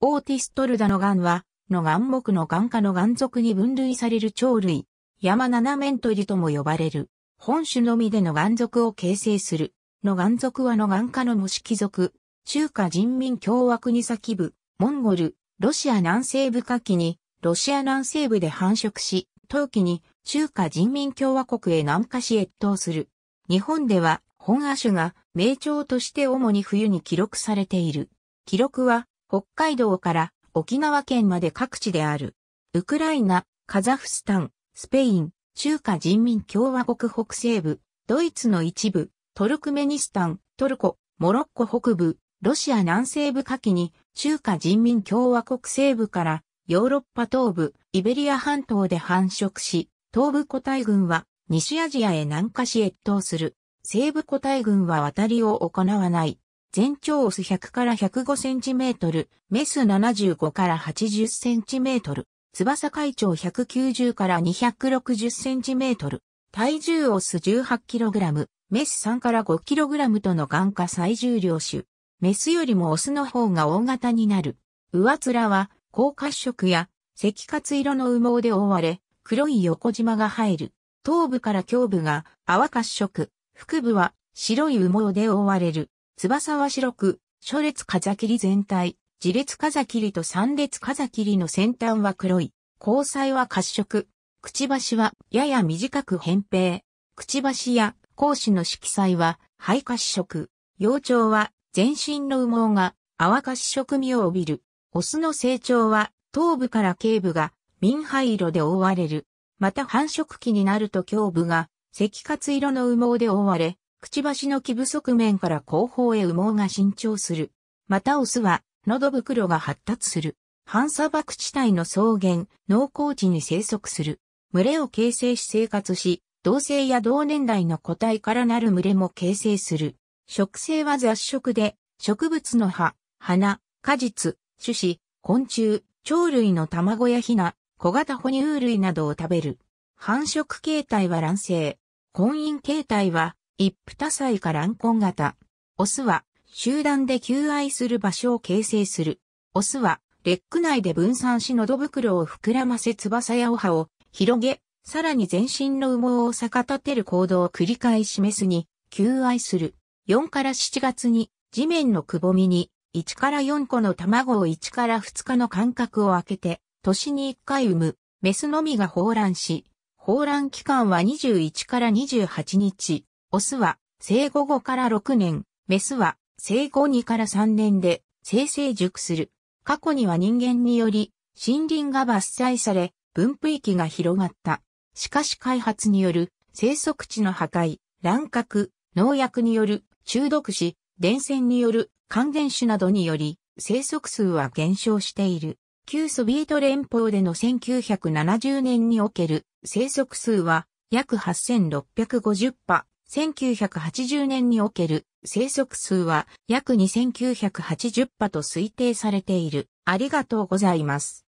オーティストルダの岩は、の岩木の岩科の岩属に分類される鳥類、山七面鳥とも呼ばれる、本種のみでの岩属を形成する、の岩属はの岩科の模式族、中華人民共和国先部、モンゴル、ロシア南西部下記に、ロシア南西部で繁殖し、冬季に中華人民共和国へ南下し越冬する。日本では、本亜種が名鳥として主に冬に記録されている。記録は、北海道から沖縄県まで各地である。ウクライナ、カザフスタン、スペイン、中華人民共和国北西部、ドイツの一部、トルクメニスタン、トルコ、モロッコ北部、ロシア南西部下記に中華人民共和国西部からヨーロッパ東部、イベリア半島で繁殖し、東部個体群は西アジアへ南下し越冬する。西部個体群は渡りを行わない。全長オス100から105センチメートル、メス75から80センチメートル、翼海長190から260センチメートル、体重オス18キログラム、メス3から5キログラムとの眼下最重量種。メスよりもオスの方が大型になる。上面は、高褐色や赤褐色の羽毛で覆われ、黒い横縞が入る。頭部から胸部が淡褐色、腹部は白い羽毛で覆われる。翼は白く、初列風切り全体、自列風切りと三列風切りの先端は黒い、交際は褐色、くちばしはやや短く扁平、くちばしや講師の色彩は肺褐色、幼鳥は全身の羽毛が泡褐色味を帯びる、オスの成長は頭部から頸部が民灰色で覆われる。また繁殖期になると胸部が赤褐色の羽毛で覆われ、くちばしの基部側面から後方へ羽毛が伸長する。またオスは、喉袋が発達する。半砂漠地帯の草原、農耕地に生息する。群れを形成し生活し、同性や同年代の個体からなる群れも形成する。食性は雑食で、植物の葉、花、果実、種子、昆虫、鳥類の卵やヒナ、小型哺乳類などを食べる。繁殖形態は卵性。婚姻形態は一夫多妻か乱婚型。オスは集団で求愛する場所を形成する。オスはレック内で分散し喉袋を膨らませ翼やお歯を広げ、さらに全身の羽毛を逆立てる行動を繰り返しメスに求愛する。4から7月に地面のくぼみに1から4個の卵を1から2日の間隔を空けて、年に1回産む、メスのみが放卵し、放卵期間は21から28日。オスは生後5から6年、メスは生後2から3年で生成熟する。過去には人間により森林が伐採され分布域が広がった。しかし開発による生息地の破壊、乱獲、農薬による中毒死、電線による還元種などにより生息数は減少している。旧ソビエト連邦での1970年における生息数は約8650羽1980年における生息数は約2980羽と推定されている。ありがとうございます。